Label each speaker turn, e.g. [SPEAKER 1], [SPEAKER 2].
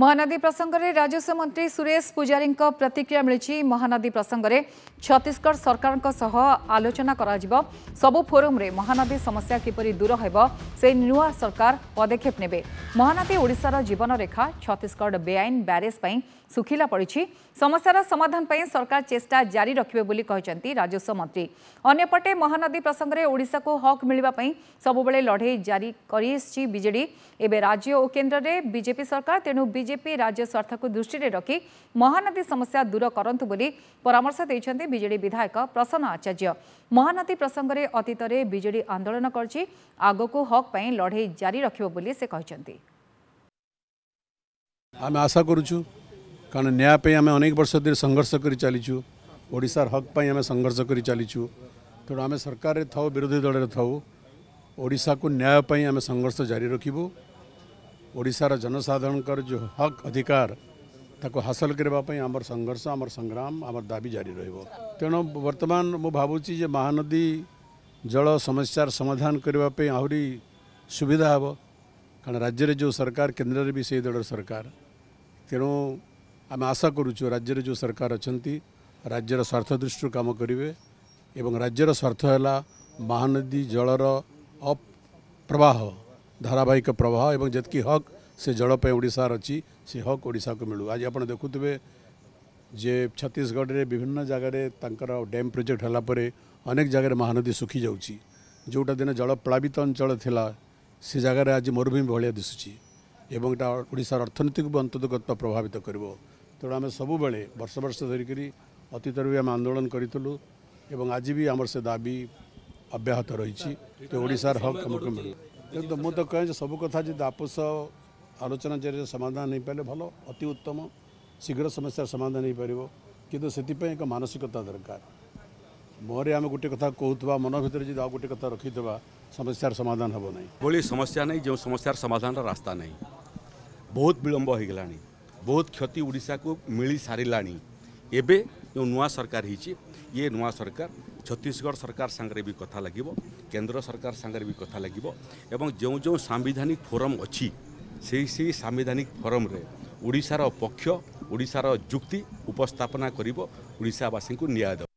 [SPEAKER 1] ମହାନଦୀ ପ୍ରସଙ୍ଗରେ ରାଜସ୍ୱ ମନ୍ତ୍ରୀ ସୁରେଶ ପୂଜାରୀଙ୍କ ପ୍ରତିକ୍ରିୟା ମିଳିଛି ମହାନଦୀ ପ୍ରସଙ୍ଗରେ ଛତିଶଗଡ଼ ସରକାରଙ୍କ ସହ ଆଲୋଚନା କରାଯିବ ସବୁ ଫୋରମରେ ମହାନଦୀ ସମସ୍ୟା କିପରି ଦୂର ହେବ ସେ ନୂଆ ସରକାର ପଦକ୍ଷେପ ନେବେ ମହାନଦୀ ଓଡ଼ିଶାର ଜୀବନରେଖା ଛତିଶଗଡ଼ ବେଆଇନ ବ୍ୟାରେଜ୍ ପାଇଁ ଶୁଖିଲା ପଡ଼ିଛି ସମସ୍ୟାର ସମାଧାନ ପାଇଁ ସରକାର ଚେଷ୍ଟା ଜାରି ରଖିବେ ବୋଲି କହିଛନ୍ତି ରାଜସ୍ୱ ମନ୍ତ୍ରୀ ଅନ୍ୟପଟେ ମହାନଦୀ ପ୍ରସଙ୍ଗରେ ଓଡ଼ିଶାକୁ ହକ୍ ମିଳିବା ପାଇଁ ସବୁବେଳେ ଲଢ଼େଇ ଜାରି କରିଆସିଛି ବିଜେଡି ଏବେ ରାଜ୍ୟ ଓ କେନ୍ଦ୍ରରେ ବିଜେପି ସରକାର ତେଣୁ ବିଜେପି ବିଜେପି ରାଜ୍ୟ ସ୍ୱାର୍ଥକୁ ଦୃଷ୍ଟିରେ ରଖି ମହାନଦୀ ସମସ୍ୟା ଦୂର କରନ୍ତୁ ବୋଲି ପରାମର୍ଶ ଦେଇଛନ୍ତି ବିଜେଡି ବିଧାୟକ ପ୍ରସନ୍ନ ଆଚାର୍ଯ୍ୟ ମହାନଦୀ ପ୍ରସଙ୍ଗରେ ଅତୀତରେ ବିଜେଡି ଆନ୍ଦୋଳନ କରିଛି ଆଗକୁ ହକ୍ ପାଇଁ ଲଢ଼େଇ ଜାରି ରଖିବ ବୋଲି ସେ କହିଛନ୍ତି
[SPEAKER 2] ଆମେ ଆଶା କରୁଛୁ କାରଣ ନ୍ୟାୟ ପାଇଁ ଆମେ ଅନେକ ବର୍ଷ ଧରି ସଂଘର୍ଷ କରି ଚାଲିଛୁ ଓଡ଼ିଶାର ହକ୍ ପାଇଁ ଆମେ ସଂଘର୍ଷ କରି ଚାଲିଛୁ ତେଣୁ ଆମେ ସରକାରରେ ଥାଉ ବିରୋଧୀ ଦଳରେ ଥାଉ ଓଡ଼ିଶାକୁ ନ୍ୟାୟ ପାଇଁ ଆମେ ସଂଘର୍ଷ ଜାରି ରଖିବୁ ଓଡ଼ିଶାର ଜନସାଧାରଣଙ୍କର ଯେଉଁ ହକ୍ ଅଧିକାର ତାକୁ ହାସଲ କରିବା ପାଇଁ ଆମର ସଂଘର୍ଷ ଆମର ସଂଗ୍ରାମ ଆମର ଦାବି ଜାରି ରହିବ ତେଣୁ ବର୍ତ୍ତମାନ ମୁଁ ଭାବୁଛି ଯେ ମହାନଦୀ ଜଳ ସମସ୍ୟାର ସମାଧାନ କରିବା ପାଇଁ ଆହୁରି ସୁବିଧା ହେବ କାରଣ ରାଜ୍ୟରେ ଯେଉଁ ସରକାର କେନ୍ଦ୍ରରେ ବି ସେଇ ଦଳର ସରକାର ତେଣୁ ଆମେ ଆଶା କରୁଛୁ ରାଜ୍ୟରେ ଯେଉଁ ସରକାର ଅଛନ୍ତି ରାଜ୍ୟର ସ୍ୱାର୍ଥ ଦୃଷ୍ଟିରୁ କାମ କରିବେ ଏବଂ ରାଜ୍ୟର ସ୍ୱାର୍ଥ ହେଲା ମହାନଦୀ ଜଳର ଅପ୍ରବାହ ଧାରାବାହିକ ପ୍ରବାହ ଏବଂ ଯେତିକି ହକ୍ ସେ ଜଳ ପାଇଁ ଓଡ଼ିଶାର ଅଛି ସେ ହକ୍ ଓଡ଼ିଶାକୁ ମିଳୁ ଆଜି ଆପଣ ଦେଖୁଥିବେ ଯେ ଛତିଶଗଡ଼ରେ ବିଭିନ୍ନ ଜାଗାରେ ତାଙ୍କର ଡ୍ୟାମ୍ ପ୍ରୋଜେକ୍ଟ ହେଲା ପରେ ଅନେକ ଜାଗାରେ ମହାନଦୀ ଶୁଖିଯାଉଛି ଯେଉଁଟା ଦିନେ ଜଳ ପ୍ଳାବିତ ଅଞ୍ଚଳ ଥିଲା ସେ ଜାଗାରେ ଆଜି ମରୁଭୂମି ଭଳିଆ ଦିଶୁଛି ଏବଂ ଏଇଟା ଓଡ଼ିଶାର ଅର୍ଥନୀତିକୁ ଅନ୍ତର୍ଗତ ପ୍ରଭାବିତ କରିବ ତେଣୁ ଆମେ ସବୁବେଳେ ବର୍ଷ ବର୍ଷ ଧରିକରି ଅତୀତରେ ବି ଆମେ ଆନ୍ଦୋଳନ କରିଥିଲୁ ଏବଂ ଆଜି ବି ଆମର ସେ ଦାବି ଅବ୍ୟାହତ ରହିଛି ଯେ ଓଡ଼ିଶାର ହକ୍ ଆମକୁ ମିଳୁ ଦେଖନ୍ତୁ ମୁଁ ତ କହେ ଯେ ସବୁ କଥା ଯଦି ଆପୋଷ ଆଲୋଚନା ଜରିଆରେ ସମାଧାନ ହେଇପାରିଲେ ଭଲ ଅତି ଉତ୍ତମ ଶୀଘ୍ର ସମସ୍ୟାର ସମାଧାନ ହେଇପାରିବ କିନ୍ତୁ ସେଥିପାଇଁ ଏକ ମାନସିକତା ଦରକାର ମୋରେ ଆମେ ଗୋଟେ କଥା କହୁଥିବା ମନ ଭିତରେ ଯଦି ଆଉ ଗୋଟେ କଥା ରଖିଥିବା ସମସ୍ୟାର ସମାଧାନ ହେବ ନାହିଁ
[SPEAKER 3] ଭଳି ସମସ୍ୟା ନାହିଁ ଯେଉଁ ସମସ୍ୟାର ସମାଧାନର ରାସ୍ତା ନାହିଁ ବହୁତ ବିଳମ୍ବ ହୋଇଗଲାଣି ବହୁତ କ୍ଷତି ଓଡ଼ିଶାକୁ ମିଳି ସାରିଲାଣି ଏବେ ଯେଉଁ ନୂଆ ସରକାର ହେଇଛି ଇଏ ନୂଆ ସରକାର ଛତିଶଗଡ଼ ସରକାର ସାଙ୍ଗରେ ବି କଥା ଲାଗିବ କେନ୍ଦ୍ର ସରକାର ସାଙ୍ଗରେ ବି କଥା ଲାଗିବ ଏବଂ ଯେଉଁ ଯେଉଁ ସାମ୍ବିଧାନିକ ଫୋରମ୍ ଅଛି ସେହି ସେହି ସାମ୍ବିଧାନିକ ଫୋରମ୍ରେ ଓଡ଼ିଶାର ପକ୍ଷ ଓଡ଼ିଶାର ଯୁକ୍ତି ଉପସ୍ଥାପନା କରିବ ଓଡ଼ିଶାବାସୀଙ୍କୁ ନ୍ୟାୟ ଦେବ